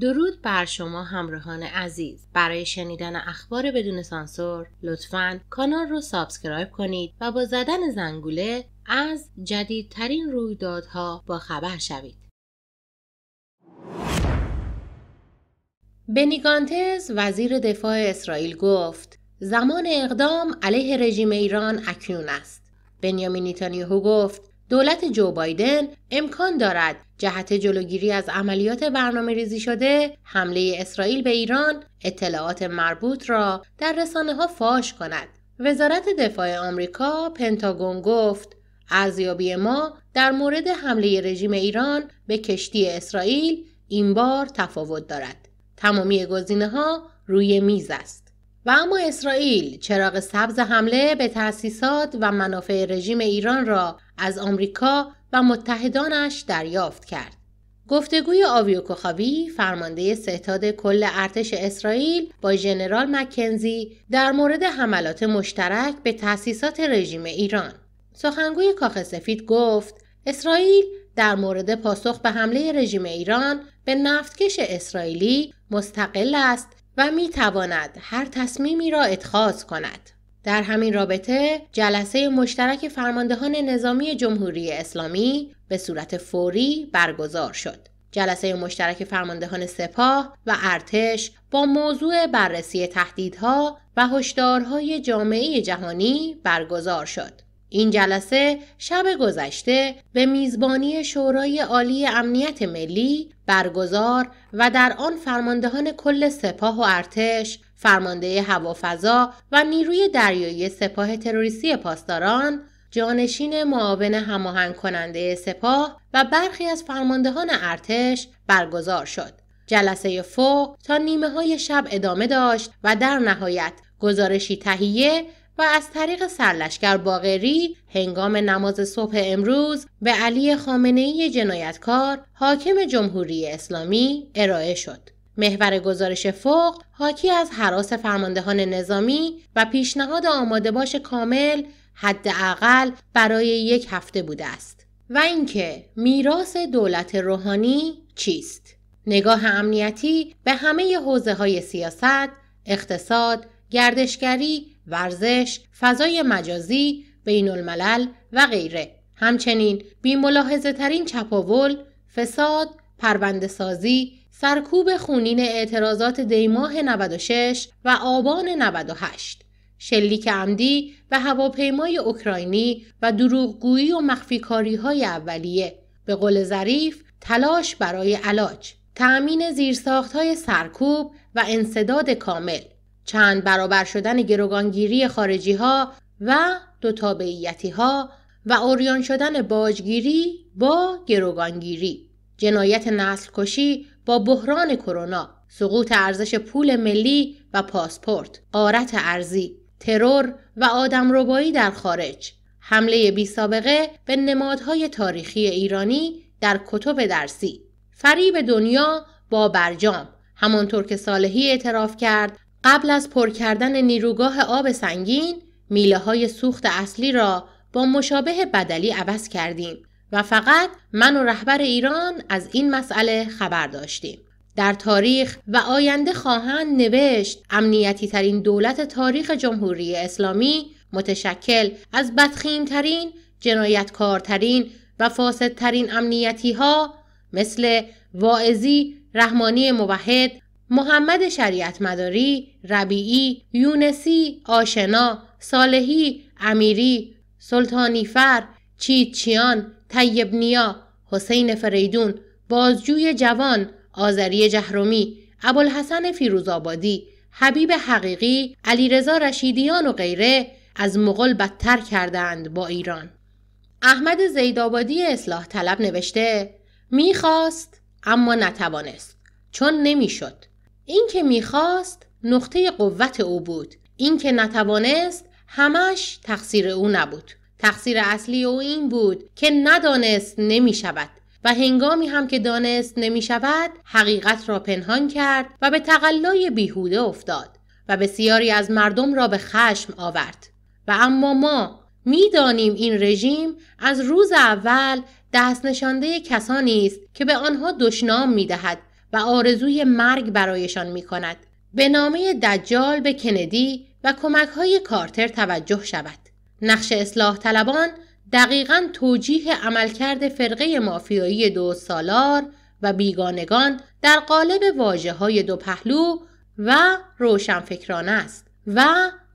درود بر شما همراهان عزیز برای شنیدن اخبار بدون سانسور لطفا کانال رو سابسکرایب کنید و با زدن زنگوله از جدیدترین رویدادها با خبر شوید بنیگانتز وزیر دفاع اسرائیل گفت زمان اقدام علیه رژیم ایران اکنون است بنیامین نیتانیاهو گفت دولت جو بایدن امکان دارد جهت جلوگیری از عملیات برنامه ریزی شده حمله اسرائیل به ایران اطلاعات مربوط را در رسانه ها فاش کند. وزارت دفاع آمریکا پنتاگون گفت ارزیابی ما در مورد حمله رژیم ایران به کشتی اسرائیل این بار تفاوت دارد. تمامی گزینه ها روی میز است. و اما اسرائیل چراغ سبز حمله به تأسیسات و منافع رژیم ایران را از آمریکا و متحدانش دریافت کرد. گفتگوی آویو کوخاوی فرمانده ستاد کل ارتش اسرائیل با ژنرال مکنزی در مورد حملات مشترک به تأسیسات رژیم ایران سخنگوی کاخ سفید گفت اسرائیل در مورد پاسخ به حمله رژیم ایران به نفتکش اسرائیلی مستقل است و می تواند هر تصمیمی را اتخاذ کند. در همین رابطه جلسه مشترک فرماندهان نظامی جمهوری اسلامی به صورت فوری برگزار شد. جلسه مشترک فرماندهان سپاه و ارتش با موضوع بررسی تهدیدها و هشدارهای جامعه جهانی برگزار شد. این جلسه شب گذشته به میزبانی شورای عالی امنیت ملی برگزار و در آن فرماندهان کل سپاه و ارتش، فرمانده هوافضا و نیروی دریایی سپاه تروریستی پاسداران، جانشین معاون هماهنگ کننده سپاه و برخی از فرماندهان ارتش برگزار شد. جلسه فوق تا نیمه های شب ادامه داشت و در نهایت گزارشی تهیه و از طریق سرلشکر باغری هنگام نماز صبح امروز به علی خامنه‌ای جنایتکار حاکم جمهوری اسلامی ارائه شد. محور گزارش فوق حاکی از حراس فرماندهان نظامی و پیشنهاد آماده باش کامل حداقل برای یک هفته بوده است و اینکه میراث دولت روحانی چیست نگاه امنیتی به همه حوزه های سیاست اقتصاد گردشگری ورزش، فضای مجازی، بین الملل و غیره. همچنین بی ملاحظه ترین چپاول، فساد، پرونده سرکوب خونین اعتراضات دیماه 96 و آبان 98 شلیک عمدی و هواپیمای اوکراینی و دروغگویی و مخفیکاری های اولیه به قول ظریف تلاش برای علاج تأمین زیرساخت های سرکوب و انصداد کامل چند برابر شدن گروگانگیری خارجی ها و دو تابعیتی ها و اوریان شدن باجگیری با گروگانگیری جنایت نسل کشی با بحران کرونا سقوط ارزش پول ملی و پاسپورت آرت ارزی ترور و ربایی در خارج حمله بی سابقه به نمادهای تاریخی ایرانی در کتب درسی فریب دنیا با برجام همانطور که صالحی اعتراف کرد قبل از پر کردن نیروگاه آب سنگین میله های سوخت اصلی را با مشابه بدلی عوض کردیم و فقط من و رهبر ایران از این مسئله خبر داشتیم. در تاریخ و آینده خواهند نوشت امنیتی ترین دولت تاریخ جمهوری اسلامی متشکل از بدخیم ترین، جنایتکارترین و فاسدترین امنیتی ها مثل واعظی، رحمانی موحد، محمد شریعت مداری، ربیعی، یونسی، آشنا، صالحی، امیری، سلطانیفر، چیتچیان، نیا، حسین فریدون، بازجوی جوان، آذری جهرومی، ابوالحسن فیروزآبادی، حبیب حقیقی، علیرضا رشیدیان و غیره از مغل بدتر کردند با ایران. احمد زیدآبادی اصلاح طلب نوشته میخواست اما نتوانست چون نمیشد این که میخواست نقطه قوت او بود این که نتوانست همش تقصیر او نبود تقصیر اصلی او این بود که ندانست نمی شود و هنگامی هم که دانست نمی شود حقیقت را پنهان کرد و به تقلای بیهوده افتاد و بسیاری از مردم را به خشم آورد و اما ما میدانیم این رژیم از روز اول دست نشانده کسانی است که به آنها دشنام می دهد و آرزوی مرگ برایشان می کند. به نامه دجال به کندی و کمک های کارتر توجه شود. نقش اصلاح طلبان دقیقا توجیه عملکرد فرقه مافیایی دو سالار و بیگانگان در قالب واجه های دو پهلو و روشنفکرانه است و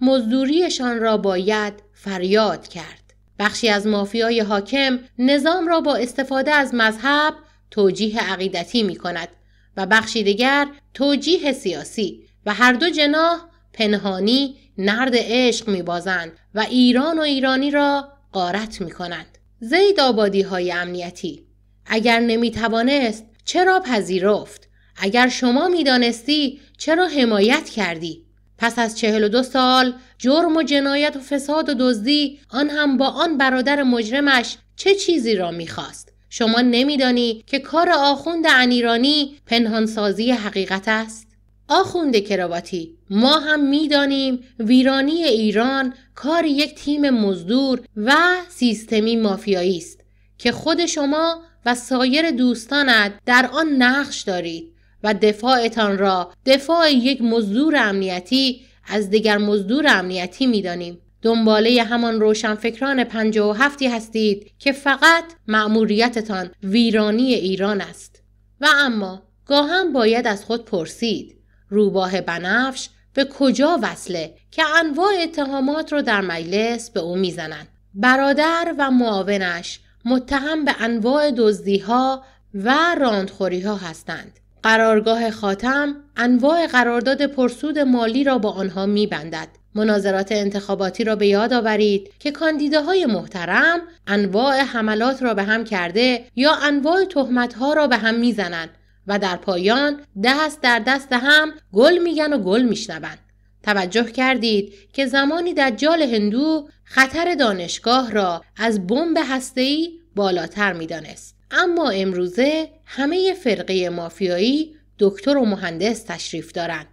مزدوریشان را باید فریاد کرد. بخشی از مافیای حاکم نظام را با استفاده از مذهب توجیه عقیدتی می کند و بخشی دیگر توجیه سیاسی و هر دو جناح پنهانی نرد عشق میبازند و ایران و ایرانی را قارت کنند زید آبادی های امنیتی اگر نمی توانست چرا پذیرفت اگر شما میدانستی چرا حمایت کردی پس از چهل و دو سال جرم و جنایت و فساد و دزدی آن هم با آن برادر مجرمش چه چیزی را خواست؟ شما نمیدانی که کار آخوند انیرانی پنهانسازی حقیقت است آخوند کراواتی ما هم میدانیم ویرانی ایران کار یک تیم مزدور و سیستمی مافیایی است که خود شما و سایر دوستانت در آن نقش دارید و دفاعتان را دفاع یک مزدور امنیتی از دیگر مزدور امنیتی میدانیم دنباله همان روشنفکران پنج و هفتی هستید که فقط مأموریتتان ویرانی ایران است و اما گاهم باید از خود پرسید روباه بنفش به کجا وصله که انواع اتهامات را در مجلس به او میزنند برادر و معاونش متهم به انواع ها و راندخوری ها هستند قرارگاه خاتم انواع قرارداد پرسود مالی را با آنها میبندد مناظرات انتخاباتی را به یاد آورید که کاندیداهای محترم انواع حملات را به هم کرده یا انواع تهمتها را به هم میزنند و در پایان دست در دست هم گل میگن و گل میشنوند توجه کردید که زمانی در جال هندو خطر دانشگاه را از بمب هسته‌ای بالاتر میدانست اما امروزه همه فرقه مافیایی دکتر و مهندس تشریف دارند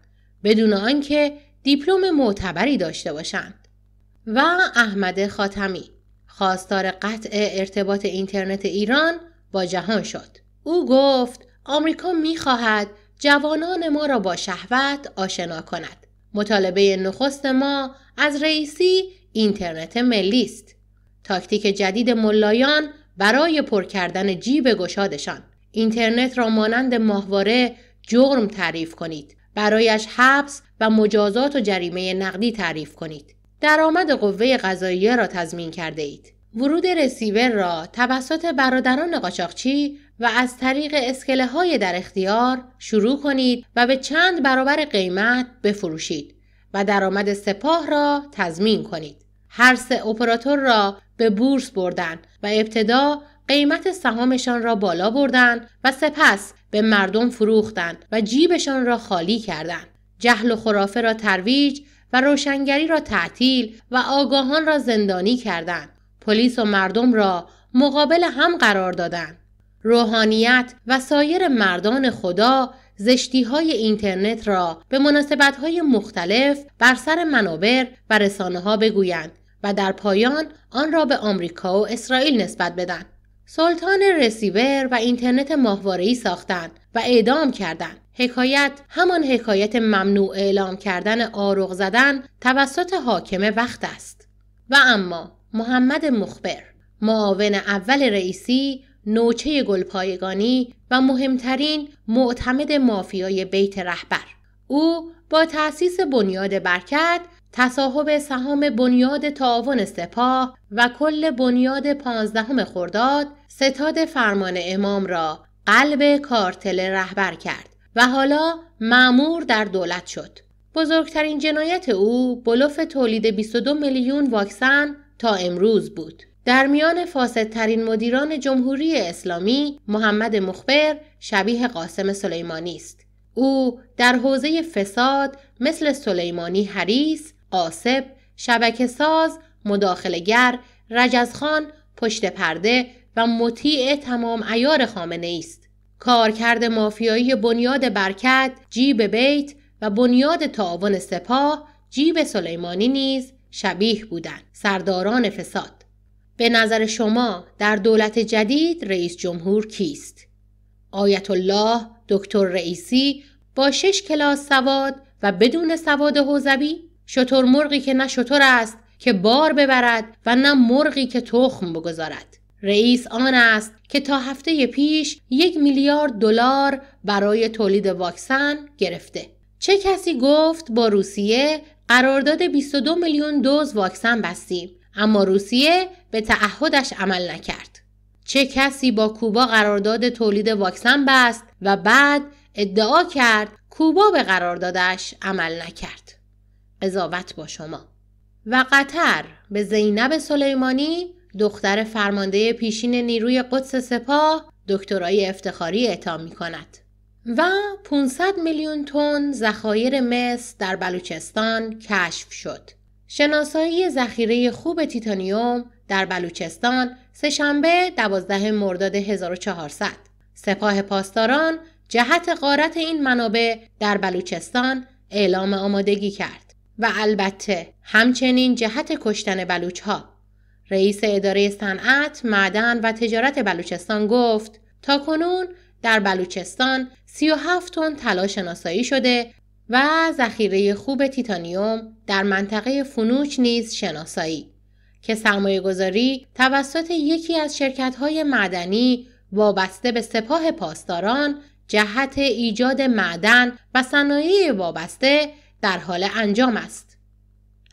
بدون آنکه دیپلم معتبری داشته باشند و احمد خاتمی خواستار قطع ارتباط اینترنت ایران با جهان شد او گفت آمریکا میخواهد جوانان ما را با شهوت آشنا کند مطالبه نخست ما از رئیسی اینترنت ملی است تاکتیک جدید ملایان برای پر کردن جیب گشادشان اینترنت را مانند ماهواره جرم تعریف کنید برایش حبس و مجازات و جریمه نقدی تعریف کنید. درآمد قوه قضاییه را تضمین کرده اید. ورود رسیور را توسط برادران قاچاقچی و از طریق اسکله های در اختیار شروع کنید و به چند برابر قیمت بفروشید و درآمد سپاه را تضمین کنید. هر سه اپراتور را به بورس بردن و ابتدا قیمت سهامشان را بالا بردن و سپس به مردم فروختند و جیبشان را خالی کردند. جهل و خرافه را ترویج و روشنگری را تعطیل و آگاهان را زندانی کردند پلیس و مردم را مقابل هم قرار دادند روحانیت و سایر مردان خدا زشتی های اینترنت را به مناسبت های مختلف بر سر منابر و رسانه ها بگویند و در پایان آن را به آمریکا و اسرائیل نسبت بدن. سلطان رسیور و اینترنت ای ساختند و اعدام کردند. حکایت همان حکایت ممنوع اعلام کردن آروغ زدن توسط حاکم وقت است. و اما محمد مخبر معاون اول رئیسی نوچه گلپایگانی و مهمترین معتمد مافیای بیت رهبر او با تأسیس بنیاد برکت تصاحب سهام بنیاد تعاون سپاه و کل بنیاد پانزدهم خرداد ستاد فرمان امام را قلب کارتل رهبر کرد و حالا معمور در دولت شد. بزرگترین جنایت او بلوف تولید 22 میلیون واکسن تا امروز بود. در میان فاسدترین مدیران جمهوری اسلامی محمد مخبر شبیه قاسم سلیمانی است. او در حوزه فساد مثل سلیمانی حریص آسب، شبکه ساز، مداخلگر، رجزخان، پشت پرده و مطیع تمام ایار خامنه است. کارکرد مافیایی بنیاد برکت، جیب بیت و بنیاد تعاون سپاه، جیب سلیمانی نیز شبیه بودند. سرداران فساد به نظر شما در دولت جدید رئیس جمهور کیست؟ آیت الله دکتر رئیسی با شش کلاس سواد و بدون سواد حوزوی شطور مرغی که نه شطور است که بار ببرد و نه مرغی که تخم بگذارد رئیس آن است که تا هفته پیش یک میلیارد دلار برای تولید واکسن گرفته چه کسی گفت با روسیه قرارداد 22 میلیون دوز واکسن بستیم اما روسیه به تعهدش عمل نکرد چه کسی با کوبا قرارداد تولید واکسن بست و بعد ادعا کرد کوبا به قراردادش عمل نکرد قضاوت با شما و قطر به زینب سلیمانی دختر فرمانده پیشین نیروی قدس سپاه دکترای افتخاری اعطا می کند و 500 میلیون تن ذخایر مس در بلوچستان کشف شد. شناسایی ذخیره خوب تیتانیوم در بلوچستان سهشنبه 12 مرداد 1400 سپاه پاسداران جهت غارت این منابع در بلوچستان اعلام آمادگی کرد. و البته همچنین جهت کشتن ها، رئیس اداره صنعت، معدن و تجارت بلوچستان گفت تا کنون در بلوچستان 37 تن طلا شناسایی شده و ذخیره خوب تیتانیوم در منطقه فنوچ نیز شناسایی که سرمایه گذاری توسط یکی از شرکت های معدنی وابسته به سپاه پاسداران جهت ایجاد معدن و صنایع وابسته در حال انجام است.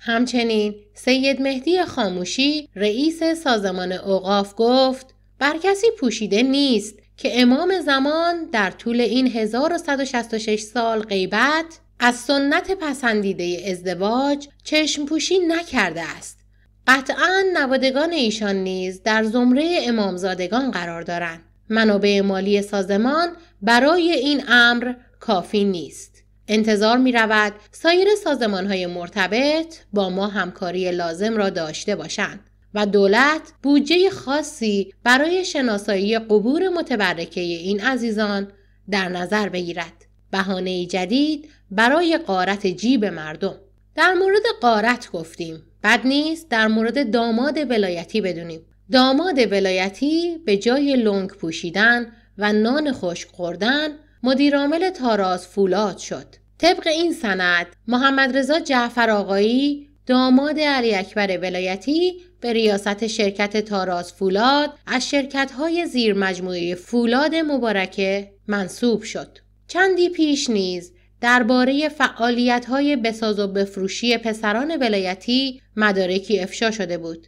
همچنین سید مهدی خاموشی رئیس سازمان اوقاف گفت بر کسی پوشیده نیست که امام زمان در طول این 1166 سال غیبت از سنت پسندیده ازدواج چشم پوشی نکرده است. قطعا نوادگان ایشان نیز در زمره امامزادگان قرار دارند. منابع مالی سازمان برای این امر کافی نیست. انتظار می رود سایر سازمان های مرتبط با ما همکاری لازم را داشته باشند و دولت بودجه خاصی برای شناسایی قبور متبرکه این عزیزان در نظر بگیرد. بهانه جدید برای قارت جیب مردم. در مورد قارت گفتیم. بد نیست در مورد داماد ولایتی بدونیم. داماد ولایتی به جای لنگ پوشیدن و نان خشک خوردن مدیرعامل تاراز فولاد شد. طبق این سند محمد رضا جعفر آقایی داماد علی اکبر ولایتی به ریاست شرکت تاراز فولاد از شرکت های زیر مجموعه فولاد مبارکه منصوب شد. چندی پیش نیز درباره فعالیت های بساز و بفروشی پسران ولایتی مدارکی افشا شده بود.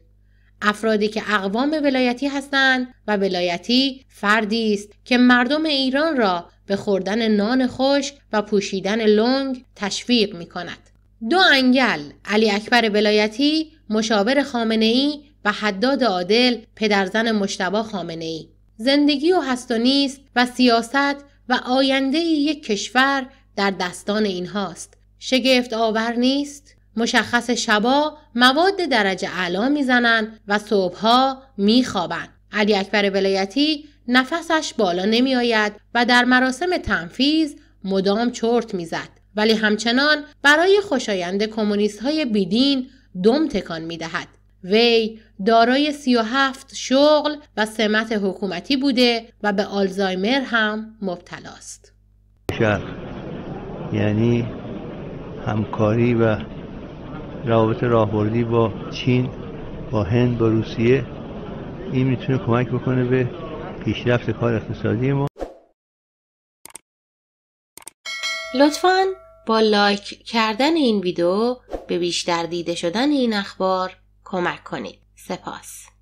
افرادی که اقوام ولایتی هستند و ولایتی فردی است که مردم ایران را به خوردن نان خشک و پوشیدن لنگ تشویق می کند. دو انگل علی اکبر بلایتی مشاور خامنه ای و حداد عادل پدرزن مشتبا خامنه ای. زندگی و هست و نیست و سیاست و آینده یک کشور در دستان هاست. شگفت آور نیست؟ مشخص شبا مواد درجه اعلا میزنند و صبحها میخوابند. علی اکبر ولایتی نفسش بالا نمی آید و در مراسم تنفیز مدام چرت زد ولی همچنان برای خوشایند کمونیست های بیدین دم تکان می دهد. وی دارای 37 شغل و سمت حکومتی بوده و به آلزایمر هم مبتلاست یعنی همکاری و روابط راهبردی با چین با هند با روسیه این میتونه کمک بکنه به پیشرفت کار اقتصادی ما لطفا با لایک کردن این ویدیو به بیشتر دیده شدن این اخبار کمک کنید. سپاس.